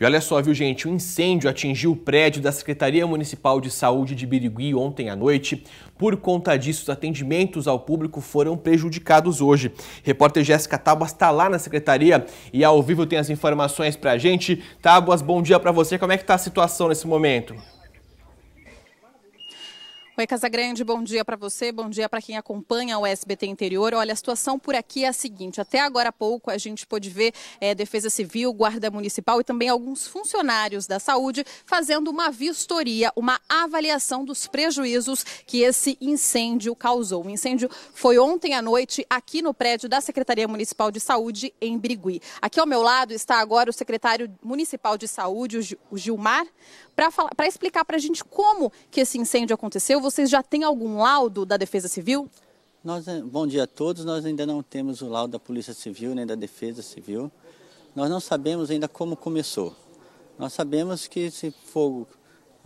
E olha só, viu gente, um incêndio atingiu o prédio da Secretaria Municipal de Saúde de Birigui ontem à noite. Por conta disso, os atendimentos ao público foram prejudicados hoje. Repórter Jéssica Tábuas está lá na secretaria e ao vivo tem as informações para a gente. Tábuas, bom dia para você. Como é que está a situação nesse momento? Oi, Casagrande, bom dia para você, bom dia para quem acompanha o SBT Interior. Olha, a situação por aqui é a seguinte: até agora há pouco a gente pôde ver é, Defesa Civil, Guarda Municipal e também alguns funcionários da saúde fazendo uma vistoria, uma avaliação dos prejuízos que esse incêndio causou. O incêndio foi ontem à noite aqui no prédio da Secretaria Municipal de Saúde, em Brigui. Aqui ao meu lado está agora o secretário municipal de saúde, o Gilmar, para explicar para a gente como que esse incêndio aconteceu vocês já têm algum laudo da Defesa Civil? Nós, eh, bom dia a todos. Nós ainda não temos o laudo da Polícia Civil nem da Defesa Civil. Nós não sabemos ainda como começou. Nós sabemos que esse fogo,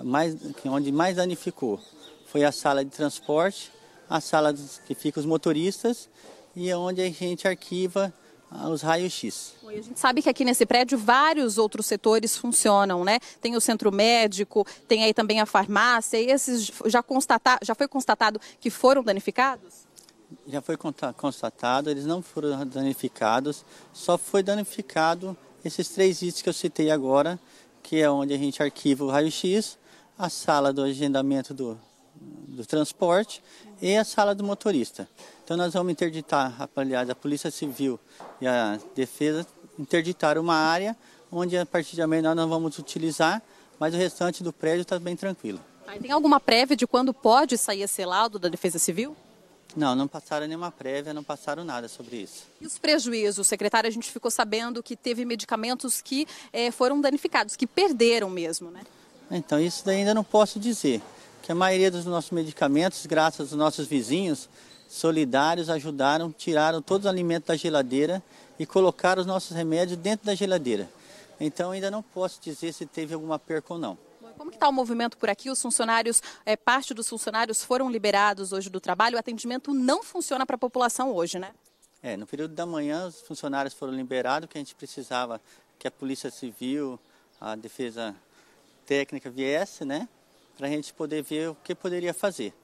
mais, onde mais danificou, foi a sala de transporte, a sala que fica os motoristas e é onde a gente arquiva ah, os raios-x. A gente sabe que aqui nesse prédio vários outros setores funcionam, né? Tem o centro médico, tem aí também a farmácia, e esses já, constatar, já foi constatado que foram danificados? Já foi constatado, eles não foram danificados, só foi danificado esses três itens que eu citei agora, que é onde a gente arquiva o raio-x, a sala do agendamento do, do transporte e a sala do motorista. Então nós vamos interditar, aliás, a Polícia Civil e a Defesa interditar uma área onde a partir de amanhã nós não vamos utilizar, mas o restante do prédio está bem tranquilo. Aí tem alguma prévia de quando pode sair esse laudo da Defesa Civil? Não, não passaram nenhuma prévia, não passaram nada sobre isso. E os prejuízos, secretário, a gente ficou sabendo que teve medicamentos que eh, foram danificados, que perderam mesmo, né? Então, isso ainda não posso dizer que a maioria dos nossos medicamentos, graças aos nossos vizinhos solidários, ajudaram, tiraram todos os alimentos da geladeira e colocaram os nossos remédios dentro da geladeira. Então ainda não posso dizer se teve alguma perca ou não. Como está o movimento por aqui? Os funcionários, é, parte dos funcionários foram liberados hoje do trabalho. O atendimento não funciona para a população hoje, né? É, no período da manhã os funcionários foram liberados, que a gente precisava que a Polícia Civil, a Defesa Técnica viesse, né? para a gente poder ver o que poderia fazer.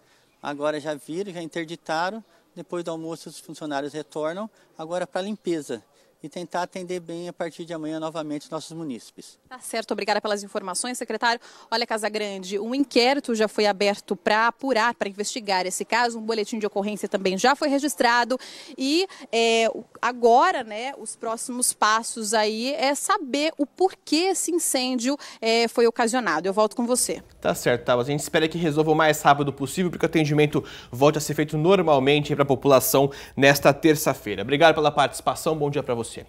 Agora já viram, já interditaram, depois do almoço os funcionários retornam, agora para a limpeza e tentar atender bem a partir de amanhã novamente nossos munícipes. Tá certo, obrigada pelas informações, secretário. Olha, Casagrande, um inquérito já foi aberto para apurar, para investigar esse caso, um boletim de ocorrência também já foi registrado e é, agora, né, os próximos passos aí é saber o porquê esse incêndio é, foi ocasionado. Eu volto com você. Tá certo, Tava. A gente espera que resolva o mais rápido possível, porque o atendimento volte a ser feito normalmente para a população nesta terça-feira. Obrigado pela participação, bom dia para você.